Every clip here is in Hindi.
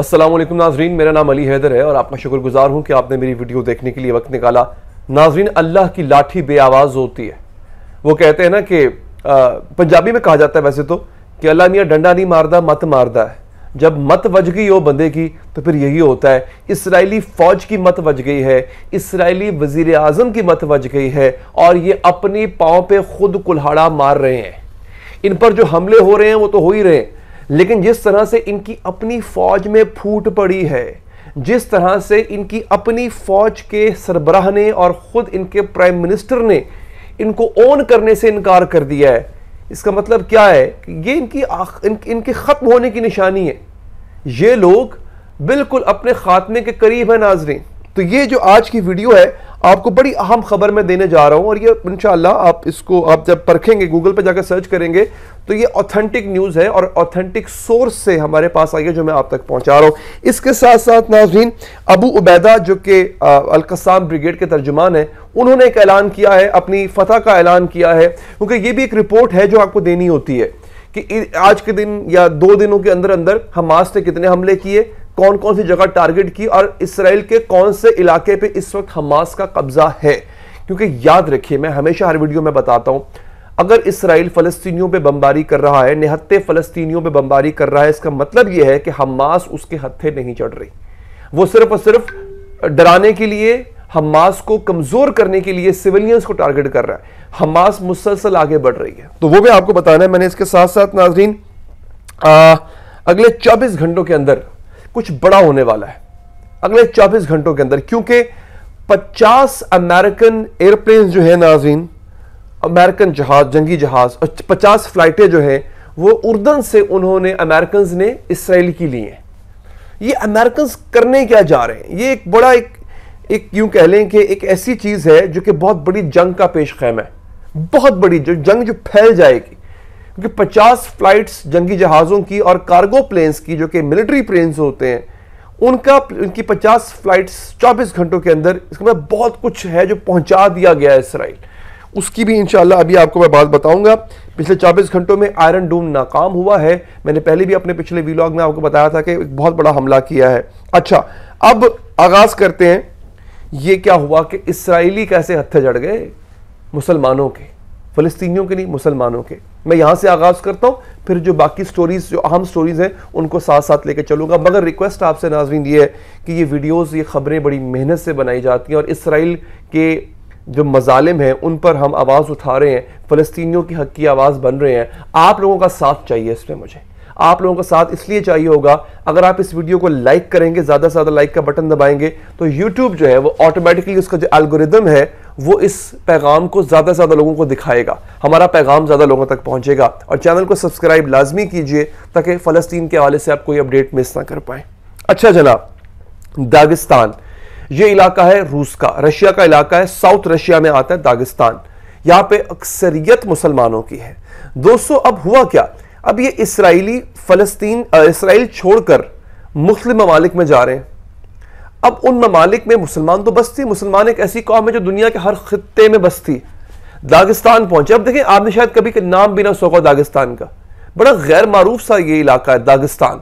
असलम नाजरीन मेरा नाम अली हैदर है और आपका शुक्रगुजार हूँ कि आपने मेरी वीडियो देखने के लिए वक्त निकाला नाजरीन अल्लाह की लाठी आवाज होती है वो कहते हैं ना कि पंजाबी में कहा जाता है वैसे तो कि अल्लाह मियाँ डंडा नहीं मारदा मत मारदा है जब मत वज गई हो बंदे की तो फिर यही होता है इसराइली फ़ौज की मत वज गई है इसराइली वजीर अजम की मत वज गई है और ये अपने पाँव पर खुद कुल्हाड़ा मार रहे हैं इन पर जो हमले हो रहे हैं वो तो हो ही रहे हैं लेकिन जिस तरह से इनकी अपनी फौज में फूट पड़ी है जिस तरह से इनकी अपनी फौज के सरबराह ने और ख़ुद इनके प्राइम मिनिस्टर ने इनको ओन करने से इनकार कर दिया है इसका मतलब क्या है कि ये इनकी आख, इन, इनके ख़त्म होने की निशानी है ये लोग बिल्कुल अपने ख़ात्मे के करीब हैं नाजरें तो ये जो आज की वीडियो है आपको बड़ी अहम खबर मैं देने जा रहा हूँ और ये इनशाला आप इसको आप जब परखेंगे गूगल पे जाकर सर्च करेंगे तो ये ऑथेंटिक न्यूज़ है और ऑथेंटिक सोर्स से हमारे पास आई है जो मैं आप तक पहुंचा रहा हूँ इसके साथ साथ नाजरीन अबू उबैदा जो कि अलकसाम ब्रिगेड के तर्जुमान है उन्होंने एक ऐलान किया है अपनी फतह का ऐलान किया है क्योंकि ये भी एक रिपोर्ट है जो आपको देनी होती है कि आज के दिन या दो दिनों के अंदर अंदर हमास ने कितने हमले किए कौन कौन सी जगह टारगेट की और इसराइल के कौन से इलाके पे इस वक्त हमास का कब्जा है क्योंकि याद रखिए मैं हमेशा हर वीडियो में बताता हूं अगर इसराइल फलस्तीनियों पे बमबारी कर रहा है निहत्ते फलस्तीनियों पे बमबारी कर रहा है इसका मतलब यह है कि हमास उसके हत्थे नहीं चढ़ रही वो सिर्फ और सिर्फ डराने के लिए हमास को कमजोर करने के लिए सिविलियंस को टारगेट कर रहा है हमास मुसलसल आगे बढ़ रही है तो वो भी आपको बताना है मैंने इसके साथ साथ नाजरीन आ, अगले 24 घंटों के अंदर कुछ बड़ा होने वाला है अगले 24 घंटों के अंदर क्योंकि 50 अमेरिकन एयरप्लेन जो है नाजीन अमेरिकन जहाज जंगी जहाज और 50 फ्लाइटें जो हैं वो उर्दन से उन्होंने अमेरिकन ने इसराइल की ली हैं ये अमेरिकन करने क्या जा रहे हैं ये एक बड़ा एक एक यूं कह लें कि एक ऐसी चीज़ है जो कि बहुत बड़ी जंग का पेश खैम है बहुत बड़ी जो जंग जो फैल जाएगी क्योंकि 50 फ्लाइट्स जंगी जहाज़ों की और कार्गो प्लेन्स की जो कि मिलिट्री प्लेन्स होते हैं उनका उनकी 50 फ्लाइट्स 24 घंटों के अंदर इसके मतलब बहुत कुछ है जो पहुंचा दिया गया है इसराइल उसकी भी इंशाल्लाह अभी आपको मैं बात बताऊंगा पिछले 24 घंटों में आयरन डूम नाकाम हुआ है मैंने पहले भी अपने पिछले वीलॉग में आपको बताया था कि एक बहुत बड़ा हमला किया है अच्छा अब आगाज़ करते हैं ये क्या हुआ कि इसराइली कैसे हत्थे जड़ गए मुसलमानों के फ़लस्तियों के नहीं मुसलमानों के मैं यहाँ से आगाज़ करता हूँ फिर जो बाकी स्टोरीज़ जो अहम स्टोरीज़ हैं उनको साथ साथ लेकर चलूँगा मगर रिक्वेस्ट आपसे नाजरीन ये है कि ये वीडियोज़ ये ख़बरें बड़ी मेहनत से बनाई जाती हैं और इसराइल के जो मजालिम हैं उन पर हम आवाज़ उठा रहे हैं फ़लस्तियों की हक की आवाज़ बन रहे हैं आप लोगों का साथ चाहिए इसमें मुझे आप लोगों का साथ इसलिए चाहिए होगा अगर आप इस वीडियो को लाइक करेंगे ज़्यादा से ज़्यादा लाइक का बटन दबाएंगे तो यूट्यूब जो है वो ऑटोमेटिकली उसका जो एल्गोरिदम है वो इस पैगाम को ज़्यादा से ज़्यादा लोगों को दिखाएगा हमारा पैगाम ज़्यादा लोगों तक पहुँचेगा और चैनल को सब्सक्राइब लाजमी कीजिए ताकि फ़लस्तीन के हवाले से आप कोई अपडेट मिस ना कर पाएँ अच्छा जनाब दागिस्तान ये इलाका है रूस का रशिया का इलाका है साउथ रशिया में आता है दागिस्तान यहाँ पे अक्सरियत मुसलमानों की है दोस्तों अब हुआ क्या अब ये इसराइली फ़लस्तीन इसराइल छोड़कर मुस्लिम ममालिक में जा रहे हैं अब उन ममालिक में मुसलमान तो बस थी मुसलमान एक ऐसी कौम है जो दुनिया के हर खत्े में बस थी दागिस्तान पहुंचे अब देखें आपने शायद कभी नाम भी ना सोगा दागिस्तान का बड़ा गैर मरूफ सा ये इलाका है दागिस्तान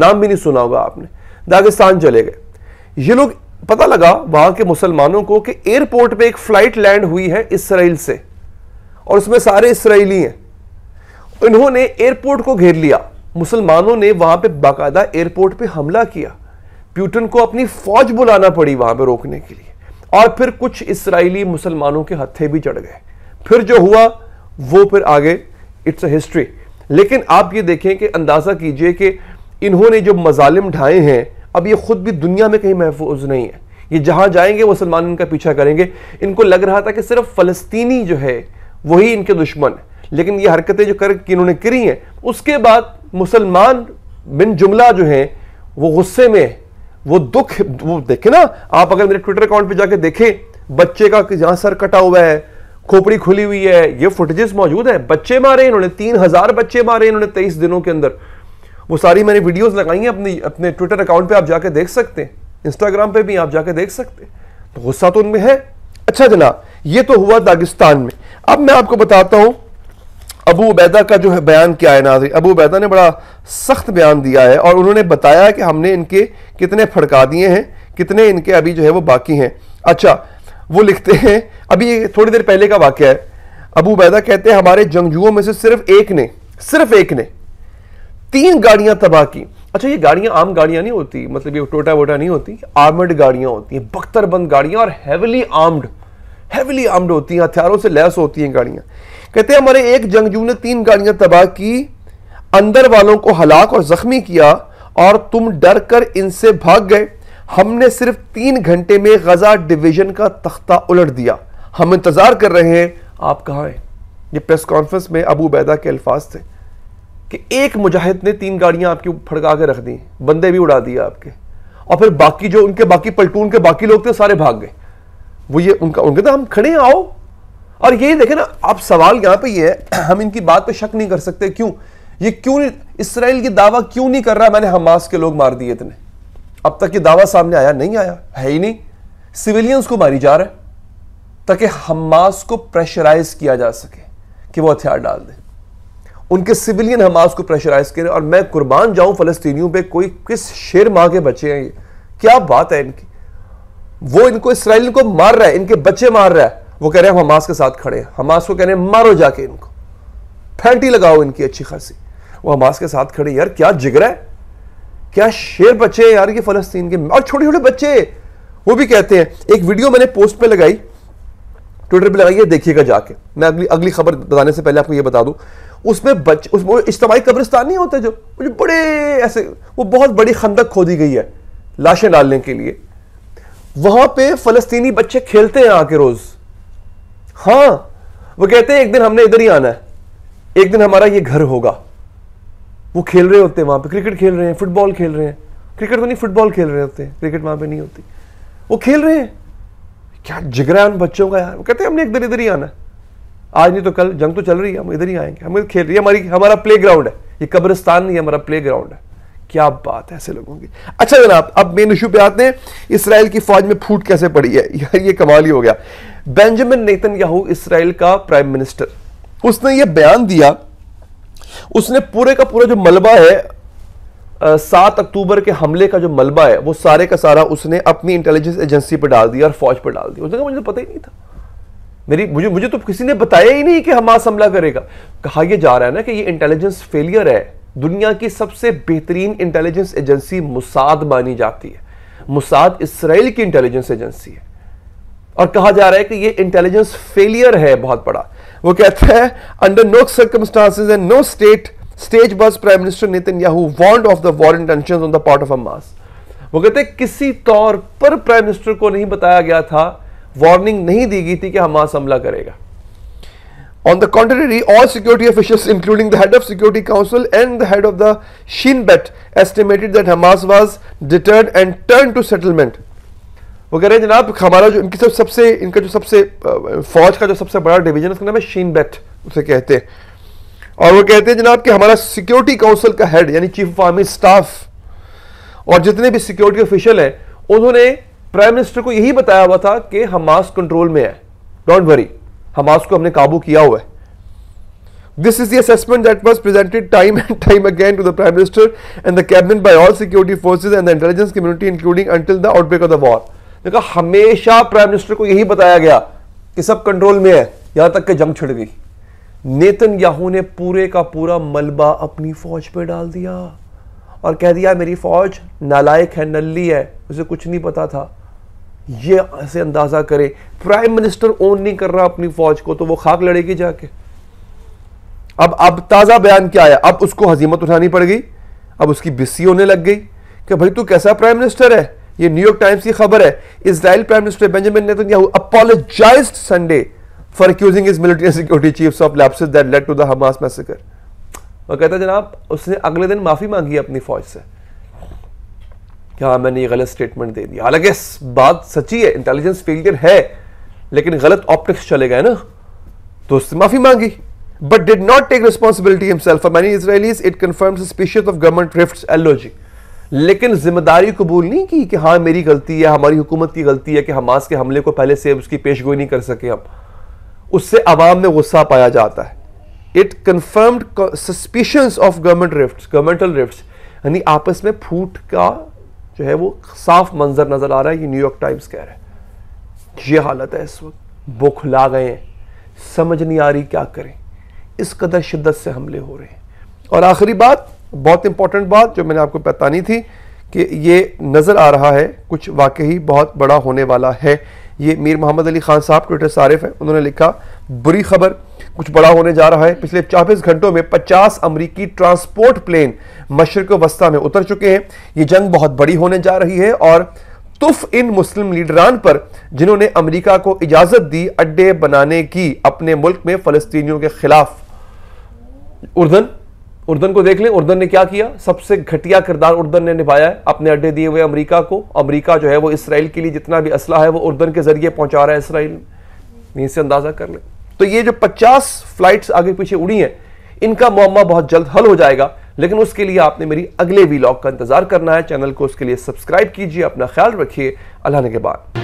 नाम भी नहीं सुना होगा आपने दागिस्तान चले गए ये लोग पता लगा वहां के मुसलमानों को कि एयरपोर्ट पे एक फ्लाइट लैंड हुई है इसराइल से और उसमें सारे इसराइली हैं इन्होंने एयरपोर्ट को घेर लिया मुसलमानों ने वहां पे बाकायदा एयरपोर्ट पे हमला किया प्यूटन को अपनी फौज बुलाना पड़ी वहां पर रोकने के लिए और फिर कुछ इसराइली मुसलमानों के हत्थे भी चढ़ गए फिर जो हुआ वो फिर आगे इट्स अ हिस्ट्री लेकिन आप ये देखें कि अंदाज़ा कीजिए कि इन्होंने जो मजालिम ढाए हैं अब ये खुद भी दुनिया में कहीं महफूज नहीं है ये जहाँ जाएंगे मुसलमान इनका पीछा करेंगे इनको लग रहा था कि सिर्फ फ़लस्तीनी जो है वही इनके दुश्मन लेकिन ये हरकतें जो कर इन्होंने करी हैं उसके बाद मुसलमान बिन जुमला जो हैं वो गुस्से में वो दुख वो देखे ना आप अगर मेरे ट्विटर अकाउंट पे जाके देखें बच्चे का जहां सर कटा हुआ है खोपड़ी खुली हुई है ये फुटेजेस मौजूद है बच्चे मारे इन्होंने तीन हजार बच्चे मारे इन्होंने तेईस दिनों के अंदर वो सारी मैंने वीडियोस लगाई हैं अपनी अपने ट्विटर अकाउंट पे आप जाके देख सकते हैं इंस्टाग्राम पे भी आप जाके देख सकते हैं तो गुस्सा तो उनमें है अच्छा जनाब ये तो हुआ दागिस्तान में अब मैं आपको बताता हूं अबू उबैदा का जो है बयान किया है नाजरी अबू उबैदा ने बड़ा सख्त बयान दिया है और उन्होंने बताया कि हमने इनके कितने फड़का दिए हैं कितने इनके अभी जो है वो बाकी हैं अच्छा वो लिखते हैं अभी थोड़ी देर पहले का वाक्य है अबू उबैदा कहते हैं हमारे जंगजुओं में से सिर्फ एक ने सिर्फ एक ने तीन गाड़ियां तबाह की अच्छा ये गाड़ियां आम गाड़ियां नहीं होती मतलब ये टोटा वोटा नहीं होती आर्मड गाड़ियां होती हैं बख्तरबंद गाड़ियां और हैवली आर्म्ड हैवली आर्म्ड होती हैं हथियारों से लैस होती हैं गाड़ियां कहते हैं हमारे एक जंगजू ने तीन गाड़ियां तबाह की अंदर वालों को हलाक और जख्मी किया और तुम डर कर इनसे भाग गए हमने सिर्फ तीन घंटे में गजा डिवीजन का तख्ता उलट दिया हम इंतजार कर रहे हैं आप कहा हैं ये प्रेस कॉन्फ्रेंस में अबू बैदा के अल्फाज थे कि एक मुजाहिद ने तीन गाड़ियां ऊपर फड़का के रख दी बंदे भी उड़ा दिए आपके और फिर बाकी जो उनके बाकी पलटून के बाकी लोग थे सारे भाग गए वो ये उनका उनके तो हम खड़े आओ और यही देखे ना आप सवाल यहां पे ये है हम इनकी बात पे शक नहीं कर सकते क्यों ये क्यों इसराइल की दावा क्यों नहीं कर रहा मैंने हमास के लोग मार दिए इतने अब तक ये दावा सामने आया नहीं आया है ही नहीं सिविलियंस को मारी जा रहा है ताकि हमास को प्रेशराइज किया जा सके कि वो हथियार डाल दें उनके सिविलियन हमास को प्रेशराइज करें और मैं कुर्बान जाऊं फलस्तीनियों पे कोई किस शेर मां के बच्चे हैं ये क्या बात है इनकी वो इनको इसराइल को मार रहा है इनके बच्चे मार रहा है वो कह रहे हैं हम हमास के साथ खड़े हैं हमास को कह रहे हैं मारो जाके इनको फैंटी लगाओ इनकी अच्छी खासी वो हमास के साथ खड़े यार क्या जिगर है क्या शेर बच्चे यार ये फलस्तीन के और छोटे छोटे बच्चे वो भी कहते हैं एक वीडियो मैंने पोस्ट पर लगाई ट्विटर पर लगाई है देखिएगा जाके मैं अगली अगली खबर बताने से पहले आपको ये बता दूं उसमें बच्चे उस इज्तमाही कब्रिस्तान नहीं होते जो मुझे बड़े ऐसे वो बहुत बड़ी खंदक खोदी गई है लाशें डालने के लिए वहां पे फलस्तीनी बच्चे खेलते हैं आके रोज़ हाँ वो कहते हैं एक दिन हमने इधर ही आना है एक दिन हमारा ये घर होगा वो खेल रहे होते हैं वहां पे क्रिकेट खेल रहे हैं फुटबॉल खेल रहे हैं क्रिकेट तो नहीं फुटबॉल खेल रहे होते हैं क्रिकेट वहां पे नहीं होती वो खेल रहे हैं क्या जिगरा है उन बच्चों का यार वो कहते हैं हमने एक दिन इधर ही आना है आज नहीं तो कल जंग तो चल रही है हम इधर ही आएंगे हम खेल रही है हमारी हमारा प्ले ग्राउंड है ये कब्रिस्तान नहीं है हमारा प्ले ग्राउंड है क्या बात है ऐसे लोगों की अच्छा जनाब अब मेन इशू पे आते हैं इसराइल की फौज में फूट कैसे पड़ी है यार ये कमाल ही हो गया बेंजामिन नेतन याहू इसराइल का प्राइम मिनिस्टर उसने ये बयान दिया उसने पूरे का पूरा जो मलबा है सात अक्टूबर के हमले का जो मलबा है वो सारे का सारा उसने अपनी इंटेलिजेंस एजेंसी पर डाल दिया और फौज पर डाल दिया उसने कहा मुझे तो पता ही नहीं था मेरी मुझे मुझे तो किसी ने बताया ही नहीं कि हमास हमला करेगा कहा यह जा रहा है ना कि ये इंटेलिजेंस फेलियर है दुनिया की सबसे बेहतरीन इंटेलिजेंस एजेंसी मुसाद मानी जाती है मुसाद इसराइल की इंटेलिजेंस एजेंसी है और कहा जा रहा है कि ये इंटेलिजेंस फेलियर है बहुत बड़ा वो कहता है under no circumstances and no state stage was prime minister Netanyahu warned of the war intention on the part of Hamas वो कहते हैं किसी तौर पर प्राइम मिनिस्टर को नहीं बताया गया था वार्निंग नहीं दी गई थी कि हमास हमला करेगा On the contrary, all security officials, including the head of Security Council and the head of the Shin Bet, estimated that Hamas was deterred and turned to settlement. वो कह रहे हैं जनाब हमारा जो इनकी सब सबसे इनका जो सबसे फौज का जो सबसे बड़ा डिवीजन है उसका नाम है शीन बेट उसे कहते हैं और वो कहते हैं जनाब कि हमारा सिक्योरिटी काउंसिल का हेड यानी चीफ ऑफ आर्मी स्टाफ और जितने भी सिक्योरिटी ऑफिशियल हैं उन्होंने प्राइम मिनिस्टर को यही बताया हुआ था कि हमास कंट्रोल में है डोंट वरी हमास को हमने काबू किया हुआ है this is the assessment that was presented time and time again to the prime minister and the cabinet by all security forces and the intelligence community including until the outbreak of the war देखो हमेशा प्राइम मिनिस्टर को यही बताया गया कि सब कंट्रोल में है यहां तक के जंग छिड़ गई नेतन याहू ने पूरे का पूरा मलबा अपनी फौज पर डाल दिया और कह दिया मेरी फौज नालायक है नल्ली है उसे कुछ नहीं पता था ये ऐसे अंदाज़ा करें प्राइम मिनिस्टर ओन नहीं कर रहा अपनी फौज को तो वो खाक लड़ेगी जाके अब अब ताज़ा बयान क्या आया अब उसको हजीमत उठानी पड़ गई अब उसकी बिस्सी होने लग गई कि भाई तू कैसा प्राइम मिनिस्टर है ये न्यूयॉर्क टाइम्स की खबर है Israel prime minister Benjamin Netanyahu apologizes Sunday for accusing his military security chiefs of lapses that led to the Hamas massacre वो कहता जनाब उसने अगले दिन माफ़ी मांगी अपनी फौज से कि हाँ मैंने ये गलत स्टेटमेंट दे दी हालांकि बात सच्ची है इंटेलिजेंस फेलियर है लेकिन गलत ऑप्टिक्स चले गए ना तो उससे माफी मांगी but did not take responsibility himself many Israelis it confirm suspicions of government rift apology लेकिन जिम्मेदारी कबूल नहीं की कि हाँ मेरी गलती है हमारी हुकूमत की गलती है कि हमास के हमले को पहले से उसकी पेशगोई नहीं कर सके हम उससे आवाम में गुस्सा पाया जाता है it confirmed suspicions of government rift governmental rift यानी आपस में फूट का जो है वो साफ मंजर नज़र आ रहा है ये न्यूयॉर्क टाइम्स कह रहा है ये हालत है इस वक्त बौखला गए हैं समझ नहीं आ रही क्या करें इस कदर शिद्दत से हमले हो रहे हैं और आखिरी बात बहुत इंपॉर्टेंट बात जो मैंने आपको बतानी थी कि ये नज़र आ रहा है कुछ वाकई बहुत बड़ा होने वाला है ये मीर मोहम्मद अली खान साहब ट्विटर सारिफ हैं उन्होंने लिखा बुरी खबर कुछ बड़ा होने जा रहा है पिछले 24 घंटों में 50 अमरीकी ट्रांसपोर्ट प्लेन मशरक वस्ता में उतर चुके हैं ये जंग बहुत बड़ी होने जा रही है और तुफ इन मुस्लिम लीडरान पर जिन्होंने अमरीका को इजाज़त दी अड्डे बनाने की अपने मुल्क में फ़लस्तियों के खिलाफ उर्दन उर्दन को देख लें उर्दन ने क्या किया सबसे घटिया किरदार उर्दन ने निभाया है अपने अड्डे दिए हुए अमेरिका को अमेरिका जो है वो इसराइल के लिए जितना भी असला है वो उर्दन के जरिए पहुंचा रहा है इसराइल में यहीं से अंदाजा कर लें तो ये जो 50 फ्लाइट्स आगे पीछे उड़ी हैं इनका मामा बहुत जल्द हल हो जाएगा लेकिन उसके लिए आपने मेरी अगले वीलॉग का इंतजार करना है चैनल को उसके लिए सब्सक्राइब कीजिए अपना ख्याल रखिए अल्लाह के बाद